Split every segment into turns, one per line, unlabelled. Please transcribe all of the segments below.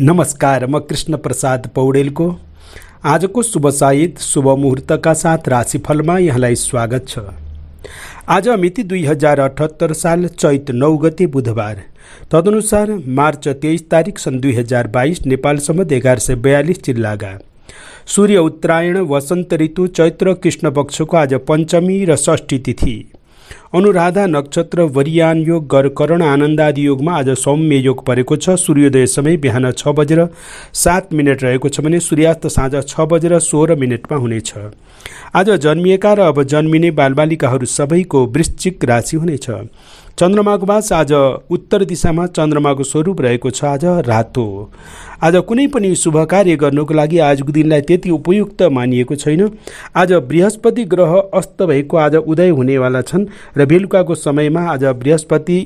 नमस्कार म कृष्ण प्रसाद पौडेलको आजको शुभ शुभ मुहुर्तका साथ राशिफलमा यहाँलाई स्वागत छ आज मिति दुई हजार अठहत्तर साल चैत नौ गते बुधबार तदनुसार मार्च तेइस तारिक सन् दुई हजार बाइस नेपाल समत एघार सय बयालिस जिल्लाका सूर्य उत्तरायण वसन्त ऋतु चैत्र कृष्ण पक्षको आज पञ्चमी र षष्ठी तिथि अनुराधा नक्षत्र वरियान योग गरकरण आनन्दादि योगमा आज सौम्य योग परेको छ सूर्योदय समय बिहान छ बजेर सात मिनट रहेको छ भने सूर्यास्त साँझ छ बजेर सोह्र मिनटमा हुनेछ आज जन्मिएका र अब जन्मिने बालबालिकाहरू सबैको वृश्चिक राशि हुनेछ चन्द्रमाको बास आज उत्तर दिशामा चन्द्रमाको स्वरूप रहेको छ आज रातो आज कुनै पनि शुभ कार्य गर्नुको लागि आजको दिनलाई त्यति उपयुक्त मानिएको छैन आज बृहस्पति ग्रह अस्त भएको आज उदय हुनेवाला छन् र बेलुकाको समयमा आज बृहस्पति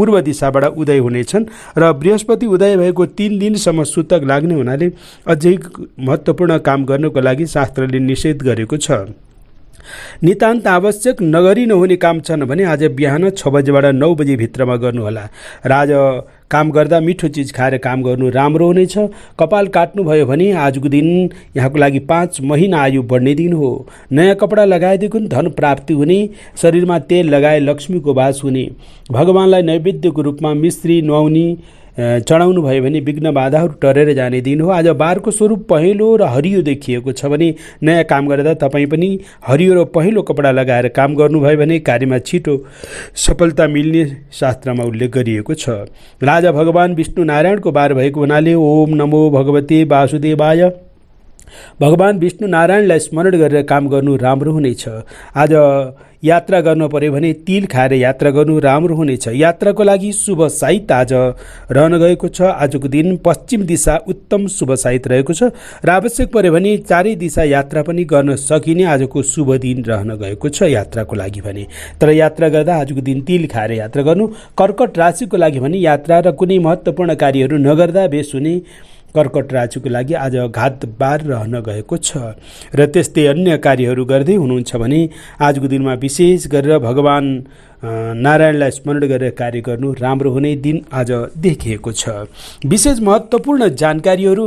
पूर्व दिशाबाट उदय हुनेछन् र बृहस्पति उदय भएको तिन दिनसम्म सूतक लाग्ने हुनाले अझै महत्त्वपूर्ण काम गर्नको लागि शास्त्रले निषेध गरेको छ नितान्त आवश्यक नगरी नहुने काम छन् भने आज बिहान छ बजीबाट नौ बजीभित्रमा गर्नुहोला राज काम गर्दा मिठो चिज खाएर काम गर्नु राम्रो हुनेछ कपाल काट्नुभयो भने आजको दिन यहाँको लागि पाँच महिना आयु बढ्ने दिन हो नयाँ कपडा लगाएदेखि धन प्राप्ति हुने शरीरमा तेल लगाए लक्ष्मीको बास हुने भगवान्लाई नैवेद्यको रूपमा मिस्त्री नुहाउने चढाउनु भयो भने विघ्न बाधाहरू टरेर जाने दिन हो आज बारको स्वरूप पहेँलो र हरियो देखिएको छ भने नयाँ काम गरेर तपाईँ पनि हरियो र पहेँलो कपडा लगाएर काम गर्नुभयो भने कार्यमा छिटो सफलता मिल्ने शास्त्रमा उल्लेख गरिएको छ राजा भगवान् विष्णु नारायणको बार भएको हुनाले ओम नमो भगवते वासुदेवाय भगवान् विष्णु नारायणलाई स्मरण गरेर काम गर्नु राम्रो हुनेछ आज यात्रा गर्नु पर्यो भने तिल खाएर यात्रा गर्नु राम्रो हुनेछ यात्राको लागि शुभ साहित आज रहन गएको छ आजको दिन पश्चिम दिशा उत्तम शुभ साहित रहेको छ र आवश्यक पर्यो भने चारै दिशा यात्रा पनि गर्न सकिने आजको शुभ दिन रहन गएको छ यात्राको लागि भने तर यात्रा गर्दा आजको दिन तिल खाएर यात्रा गर्नु कर्कट राशिको लागि भने यात्रा र कुनै महत्त्वपूर्ण कार्यहरू नगर्दा बेस हुने कर्कट राजुको लागि आज घात बार रहन गएको छ र त्यस्तै अन्य कार्यहरू गर्दै हुनुहुन्छ भने आजको दिनमा विशेष गरेर भगवान् नारायणलाई स्मरण गरेर कार्य गर्नु राम्रो हुने दिन आज देखिएको छ विशेष महत्त्वपूर्ण जानकारीहरू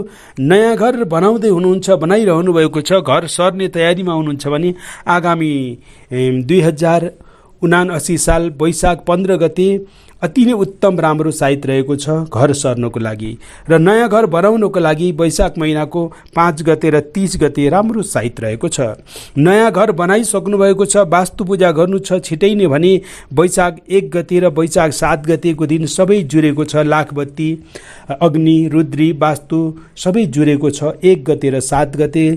नयाँ घर बनाउँदै हुनुहुन्छ बनाइरहनु भएको छ घर सर्ने तयारीमा हुनुहुन्छ भने आगामी दुई हजार उनासी साल वैशाख पन्ध्र गते अति नै उत्तम राम्रो साइत रहेको छ घर सर्नको लागि र नयाँ घर बनाउनको लागि वैशाख महिनाको पाँच गते र तिस गते राम्रो साइत रहेको छ नयाँ घर बनाइसक्नु भएको छ वास्तु पूजा गर्नु छ छिटै नै भने वैशाख एक गते र वैशाख सात गतेको दिन सबै जुरेको छ लाखबत्ती अग्नि रुद्री वास्तु सबै जुरेको छ एक गते र सात गते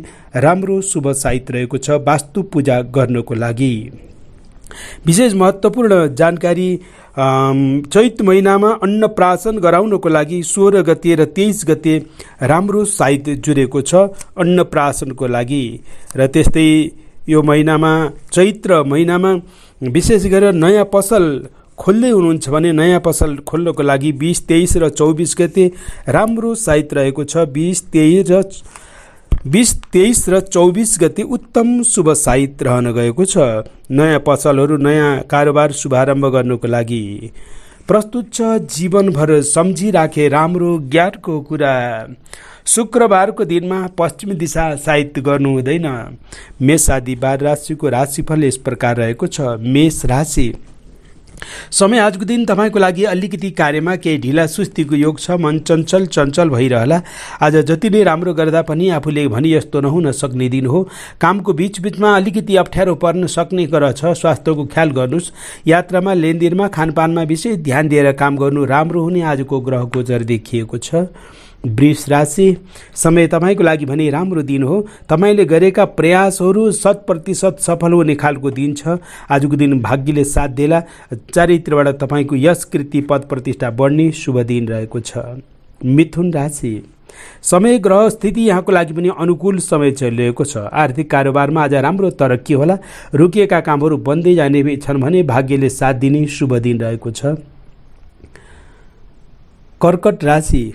राम्रो शुभ साइत रहेको छ वास्तु पूजा गर्नको लागि विशेष महत्त्वपूर्ण जानकारी चैत महिनामा अन्नप्राशन गराउनको लागि सोह्र गते र तेइस गते राम्रो साइत जुरेको छ अन्नप्राशनको लागि र त्यस्तै यो महिनामा चैत्र महिनामा विशेष गरेर नयाँ पसल खोल्दै हुनुहुन्छ भने नयाँ पसल खोल्नको लागि बिस तेइस र चौबिस गते राम्रो साइत रहेको छ बिस तेइस र बिस तेइस र चौबिस गति उत्तम शुभ साइत रहन गएको छ नयाँ पसलहरू नयाँ कारोबार शुभारम्भ गर्नुको लागि प्रस्तुत छ जीवनभर सम्झिराखे राम्रो ज्ञानको कुरा शुक्रबारको दिनमा पश्चिम दिशा साहित्य गर्नु हुँदैन मेष आदि बार राशिको राशिफल यस प्रकार रहेको छ मेष राशि समय आजको दिन तपाईँको लागि अलिकति कार्यमा केही ढिला सुस्तीको योग छ मन चञ्चल चञ्चल भइरहला आज जति नै राम्रो गर्दा पनि आफूले भनी यस्तो नहुन सक्ने दिन हो कामको बिचबिचमा अलिकति अप्ठ्यारो पर्न सक्ने ग्रह छ स्वास्थ्यको ख्याल गर्नुहोस् यात्रामा लेनदेनमा खानपानमा विशेष ध्यान दिएर काम गर्नु राम्रो हुने आजको ग्रह गोचर देखिएको छ वृष राशि समय तपाईँको लागि भने राम्रो दिन हो तपाईँले गरेका प्रयासहरू शत प्रतिशत सफल हुने खालको दिन छ आजको दिन भाग्यले साथ दिएला चारैतिरबाट तपाईँको यस कृति पद प्रतिष्ठा बढ्ने शुभ दिन रहेको छ मिथुन राशि समय ग्रह स्थिति यहाँको लागि पनि अनुकूल समय चलिरहेको छ आर्थिक कारोबारमा आज राम्रो तरक्की होला रोकिएका कामहरू बन्दै जाने छन् भने भाग्यले साथ दिने शुभ दिन रहेको छ कर्कट राशि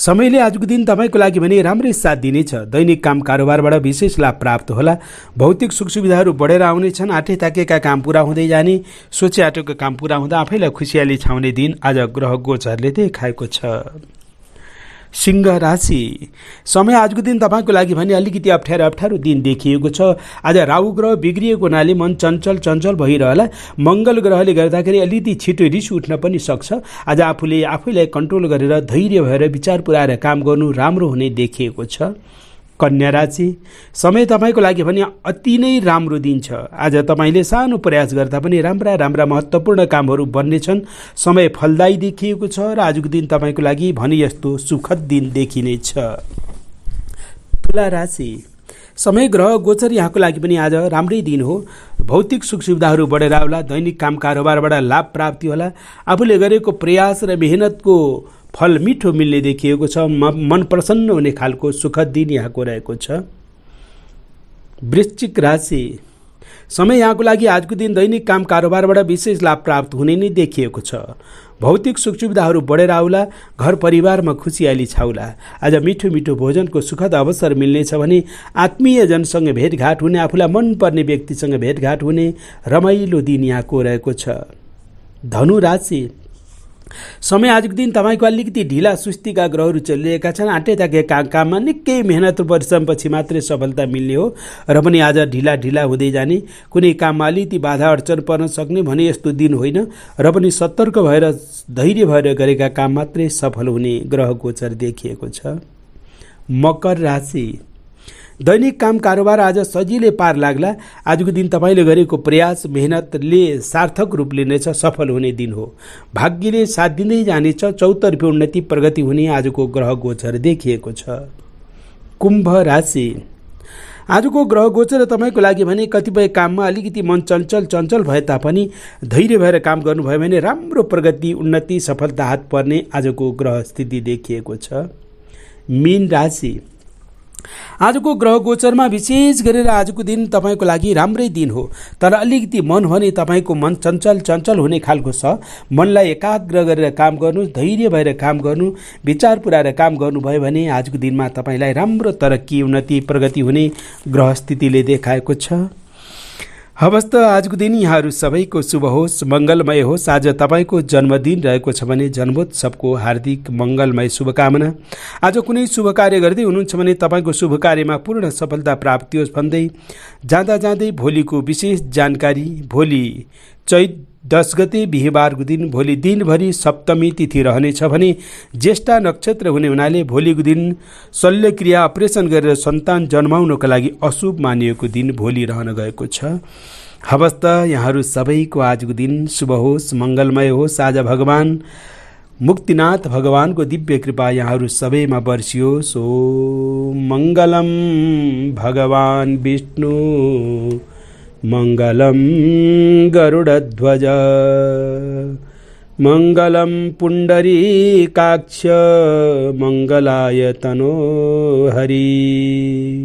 समयले आजको दिन तपाईँको लागि भने राम्रै साथ दिनेछ दैनिक काम कारोबारबाट विशेष लाभ प्राप्त होला भौतिक सुख सुविधाहरू बढेर आउनेछन् आँटे ताकेका काम पुरा हुँदै जाने सोचे आँटेको काम पुरा हुँदा आफैलाई खुसियाली छाउने दिन आज ग्रह गोचरले देखाएको छ सिंह राशि समय आजको दिन तपाईँको लागि भने अलिकति अप्ठ्यारो अप्ठ्यारो दिन देखिएको छ आज राहु ग्रह बिग्रिएको हुनाले मन चञ्चल चञ्चल भइरहला मङ्गल ग्रहले गर्दाखेरि अलिकति छिटो रिस उठ्न पनि सक्छ आज आफूले आफैलाई कन्ट्रोल गरेर धैर्य भएर विचार पुऱ्याएर काम गर्नु राम्रो हुने देखिएको छ कन्या राशि समय तपाईँको लागि भने अति नै राम्रो दिन छ आज तपाईँले सानो प्रयास गर्दा पनि राम्रा राम्रा महत्त्वपूर्ण कामहरू बन्नेछन् समय फलदायी देखिएको छ र आजको दिन तपाईँको लागि भने यस्तो सुखद दिन देखिनेछ तुला राशि समय ग्रह गोचर यहाँको लागि पनि आज राम्रै दिन हो भौतिक सुख सुविधाहरू बढेर आउला दैनिक काम कारोबारबाट लाभ प्राप्ति होला आफूले गरेको प्रयास र मेहनतको फल मिठो मिल्ने देखिएको छ मन प्रसन्न हुने खालको सुखद दिन यहाँको रहेको छ वृश्चिक राशि समय यहाँको लागि आजको दिन दैनिक काम कारोबारबाट विशेष लाभ प्राप्त हुने नै देखिएको छ भौतिक सुख सुविधाहरू बढेर आउला घर परिवारमा खुसियाली छाउला आज मिठो मिठो भोजनको सुखद अवसर मिल्नेछ भने आत्मीयजनसँग भेटघाट हुने आफूलाई मनपर्ने व्यक्तिसँग भेटघाट हुने रमाइलो दिन यहाँको रहेको छ धनु राशि समय आजको दिन तपाईँको अलिकति ढिला सुस्तीका ग्रहहरू चलिरहेका छन् ताके काम काममा निकै मेहनत र परिश्रमपछि मात्रै सफलता मिल्ने हो र पनि आज ढिला ढिला हुँदै जाने कुनै काममा अलिकति बाधा अडचन पर्न सक्ने भने यस्तो दिन होइन र पनि सतर्क भएर धैर्य भएर गरेका काम मात्रै सफल हुने ग्रह गोचर देखिएको छ मकर राशि दैनिक काम कारोबार आज सजिलै पार लाग्ला आजको दिन तपाईँले गरेको प्रयास मेहनतले सार्थक रूप लिनेछ सफल हुने दिन हो भाग्यले साथ दिँदै जानेछ चौतर्फी उन्नति प्रगति हुने आजको ग्रह गोचर देखिएको छ कुम्भ राशि आजको ग्रह गोचर तपाईँको लागि भने कतिपय काममा अलिकति मन चञ्चल चञ्चल भए तापनि धैर्य भएर काम गर्नुभयो भने राम्रो प्रगति उन्नति सफलता हात पर्ने आजको ग्रह स्थिति देखिएको छ मीन राशि आजको ग्रह गोचरमा विशेष गरेर आजको दिन तपाईँको लागि राम्रै दिन हो तर अलिकति मन भने तपाईँको मन चञ्चल चञ्चल हुने खालको छ मनलाई एकाग्र गरेर काम गर्नु धैर्य भएर काम गर्नु विचार पुऱ्याएर काम गर्नुभयो भने आजको दिनमा तपाईँलाई राम्रो तरक्की उन्नति प्रगति हुने ग्रह स्थितिले देखाएको छ हवस् त आजको दिन यहाँहरू सबैको शुभ होस् मङ्गलमय होस् आज तपाईँको जन्मदिन रहेको छ भने जन्मोत्सवको हार्दिक मङ्गलमय शुभकामना आज कुनै शुभ कार्य गर्दै हुनुहुन्छ भने तपाईँको शुभ कार्यमा पूर्ण सफलता प्राप्ति होस् भन्दै जाँदा जाँदै भोलिको विशेष जानकारी भोलि चैत दस गते बिहिबारको दिन भोलि दिनभरि सप्तमी तिथि रहनेछ भने ज्येष्ठा नक्षत्र हुने हुनाले भोलिको दिन शल्यक्रिया अपरेसन गरेर सन्तान जन्माउनको लागि अशुभ मानिएको दिन भोलि रहन गएको छ हवस् त यहाँहरू सबैको आजको दिन शुभ होस् मङ्गलमय होस् आज भगवान् मुक्तिनाथ भगवानको दिव्य कृपा यहाँहरू सबैमा बर्सियोस् ओ मङ्गलम भगवान् विष्णु मङ्गलं गरुडध्वज मङ्गलं पुण्डरीकाक्ष मङ्गलाय तनो हरि